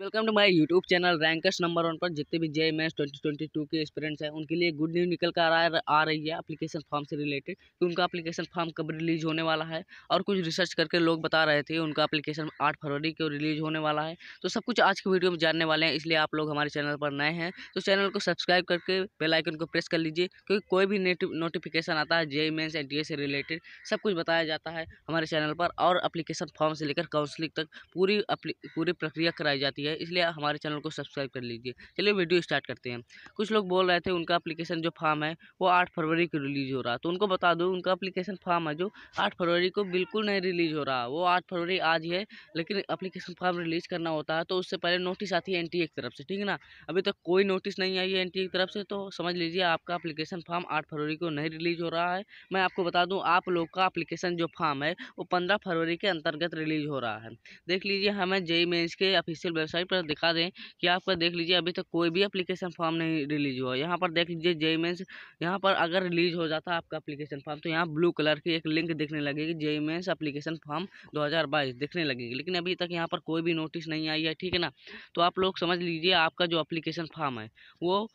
welcome to my YouTube channel rankers number one पर जितने भी J M S twenty twenty two के students हैं उनके लिए गुड न्यूज निकल कर आ, रही है एप्लीकेशन फॉर्म से रिलेटेड कि उनका एप्लीकेशन फॉर्म कब रिलीज होने वाला है और कुछ रिसर्च करके लोग बता रहे थे उनका अपलीकेशन आठ फरवरी को रिलीज होने वाला है तो सब कुछ आज की वीडियो में जानने वाले हैं इसलिए आप लोग हमारे चैनल पर नए हैं तो चैनल को सब्सक्राइब करके बेलाइकन को प्रेस कर लीजिए क्योंकि कोई भी नोटिफिकेशन आता है J M S N T A से रिलेटेड सब कुछ बताया जाता है हमारे चैनल पर और अप्लीकेशन फॉर्म से लेकर काउंसलिंग तक पूरी पूरी प्रक्रिया कराई जाती है है इसलिए हमारे चैनल को सब्सक्राइब कर लीजिए चलिए वीडियो स्टार्ट करते हैं कुछ लोग बोल रहे थे उनका अप्लीकेशन जो फॉर्म है वो आठ फरवरी को रिलीज़ हो रहा तो उनको बता दूँ उनका अप्लीकेशन फॉर्म है जो आठ फरवरी को बिल्कुल नहीं रिलीज़ हो रहा वो आठ फरवरी आज है लेकिन अप्लीकेशन फॉर्म रिलीज़ करना होता है तो उससे पहले नोटिस आती है एन की तरफ से ठीक है ना अभी तक कोई नोटिस नहीं आई है एन की तरफ से तो समझ लीजिए आपका अप्लीकेशन फॉर्म आठ फरवरी को नहीं रिलीज़ हो रहा है मैं आपको बता दूँ आप लोग का अप्लीकेशन जो फॉर्म है वो पंद्रह फरवरी के अंतर्गत रिलीज़ हो रहा है देख लीजिए हमें जेई मेन्स के ऑफिशियल वेबसाइट वेबसाइट पर दिखा दें कि आपका देख लीजिए अभी तक कोई भी एप्लीकेशन फॉर्म नहीं रिलीज हुआ यहाँ पर देख लीजिए जे मेन्स यहाँ पर अगर रिलीज हो जाता आपका एप्लीकेशन फॉर्म तो यहाँ ब्लू कलर की एक लिंक दिखने लगेगी जे मेन्स अप्लीकेशन फॉर्म दो दिखने लगेगी लेकिन अभी तक यहाँ पर कोई भी नोटिस नहीं आई है ठीक है ना तो आप लोग समझ लीजिए आपका जो अप्लीकेशन फॉर्म है वो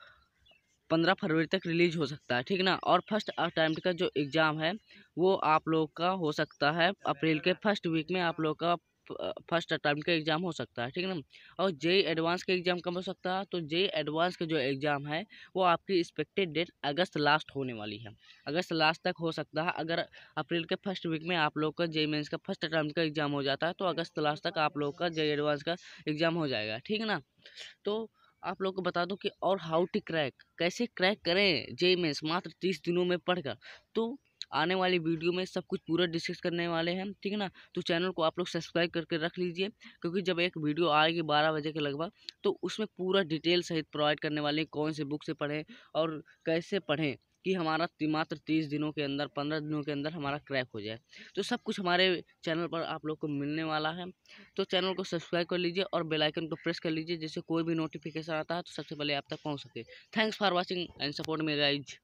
पंद्रह फरवरी तक रिलीज हो सकता है ठीक ना और फर्स्ट अटैम्प्ट का जो एग्ज़ाम है वो आप लोग का हो सकता है अप्रैल के फर्स्ट वीक में आप लोग का फर्स्ट अटैम्प्ट का एग्ज़ाम हो सकता है ठीक है ना और जे एडवांस का एग्ज़ाम कब हो सकता है तो जे एडवांस का जो एग्ज़ाम है वो आपकी एक्सपेक्टेड डेट अगस्त लास्ट होने वाली है अगस्त लास्ट तक हो सकता है अगर अप्रैल के फर्स्ट वीक में आप लोग का जे मेन्स का फर्स्ट अटैम्प्ट का एग्ज़ाम हो जाता है तो अगस्त लास्ट तक आप लोग का जे एडवांस का एग्ज़ाम हो जाएगा ठीक है ना तो आप लोग को बता दूँ कि और हाउ टू क्रैक कैसे क्रैक करें जे मेन्स मात्र तीस दिनों में पढ़कर तो आने वाली वीडियो में सब कुछ पूरा डिस्कस करने वाले हैं ठीक है ना तो चैनल को आप लोग सब्सक्राइब करके रख लीजिए क्योंकि जब एक वीडियो आएगी बारह बजे के लगभग तो उसमें पूरा डिटेल सहित प्रोवाइड करने वाले हैं कौन से बुक से पढ़ें और कैसे पढ़ें कि हमारा मात्र तीस दिनों के अंदर पंद्रह दिनों के अंदर हमारा क्रैक हो जाए तो सब कुछ हमारे चैनल पर आप लोग को मिलने वाला है तो चैनल को सब्सक्राइब कर लीजिए और बेल आइकन को प्रेस कर लीजिए जिससे कोई भी नोटिफिकेशन आता है तो सबसे पहले आप तक पहुंच सके thanks for watching and support me guys